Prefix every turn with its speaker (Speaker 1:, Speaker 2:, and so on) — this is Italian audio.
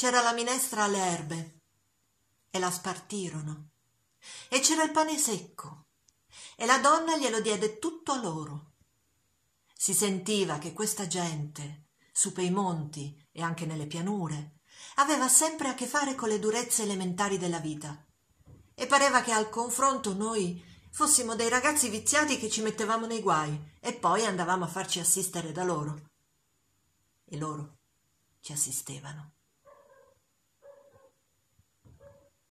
Speaker 1: c'era la minestra alle erbe e la spartirono e c'era il pane secco e la donna glielo diede tutto a loro. Si sentiva che questa gente, su pei monti e anche nelle pianure, aveva sempre a che fare con le durezze elementari della vita e pareva che al confronto noi fossimo dei ragazzi viziati che ci mettevamo nei guai e poi andavamo a farci assistere da loro. E loro ci assistevano.